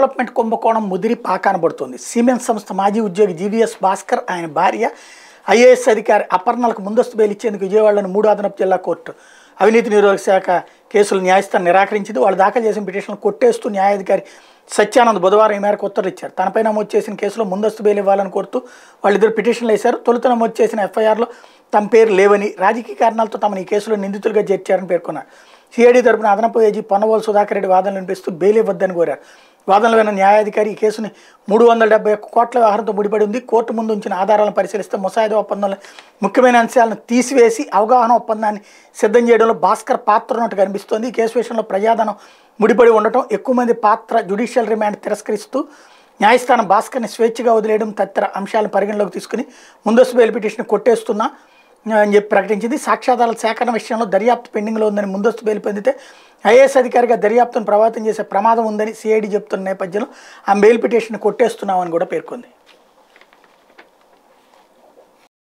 development కుంభకోణం ముదిరి పాకానబడుతుంది cement సంస్థ మాజీ ఉద్యోగి జీవీఎస్ భాస్కర్ ఆయన భార్య ఐఏఎస్ అధికారి అపర్ణలకు ముందస్తు బెయిల్ ఇచ్చేందుకు విజయవాడలోని మూడు అదనపు జిల్లా కోర్టు అవినీతి నిరోధక శాఖ కేసులు న్యాయస్థానం నిరాకరించింది వాళ్ళు దాఖలు చేసిన పిటిషన్లు కొట్టేస్తూ న్యాయాధికారి సత్యానంద్ బుధవారం ఈ మేరకు ఉత్తర్వులు ఇచ్చారు తనపై నమోదు చేసిన కేసులో ముందస్తు బెయిల్ ఇవ్వాలని కోరుతూ వాళ్ళిద్దరు పిటిషన్లు వేశారు తొలుత నమోదు చేసిన ఎఫ్ఐఆర్లో తమ పేరు లేవని రాజకీయ కారణాలతో తమను ఈ కేసులో నిందితులుగా చేర్చారని పేర్కొన్నారు సిఐడి తరపున అదనపు ఏజీ పొన్నవోలు సుధాకర్ రెడ్డి వాదనలు వినిపిస్తూ బెయిల్ ఇవ్వద్దని కోరారు వాదనలు విన్న న్యాయాధికారి ఈ కేసుని మూడు వందల డెబ్బై ఒక్క కోట్ల వ్యవహారంతో ముడిపడి ఉంది కోర్టు ముందు ఉంచిన ఆధారాలను పరిశీలిస్తే ముసాయిదా ఒప్పందంలో ముఖ్యమైన అంశాలను తీసివేసి అవగాహన ఒప్పందాన్ని సిద్ధం చేయడంలో భాస్కర్ పాత్ర ఉన్నట్టు కనిపిస్తోంది ఈ కేసు విషయంలో ప్రజాధనం ముడిపడి ఉండటం ఎక్కువ మంది పాత్ర జ్యుడిషియల్ రిమాండ్ తిరస్కరిస్తూ న్యాయస్థానం భాస్కర్ని స్వేచ్ఛగా వదిలేయడం తదితర అంశాలను పరిగణలోకి తీసుకుని ముందస్తు బెయిల్ పిటిషన్ కొట్టేస్తున్నా అని చెప్పి ప్రకటించింది సాక్ష్యాధారాల సేకరణ విషయంలో దర్యాప్తు పెండింగ్లో ఉందని ముందస్తు బెయిల్ పొందితే ఐఏఎస్ అధికారిగా దర్యాప్తును ప్రభావితం చేసే ప్రమాదం ఉందని సిఐడి చెప్తున్న నేపథ్యంలో ఆ బెయిల్ పిటిషన్ కొట్టేస్తున్నామని కూడా పేర్కొంది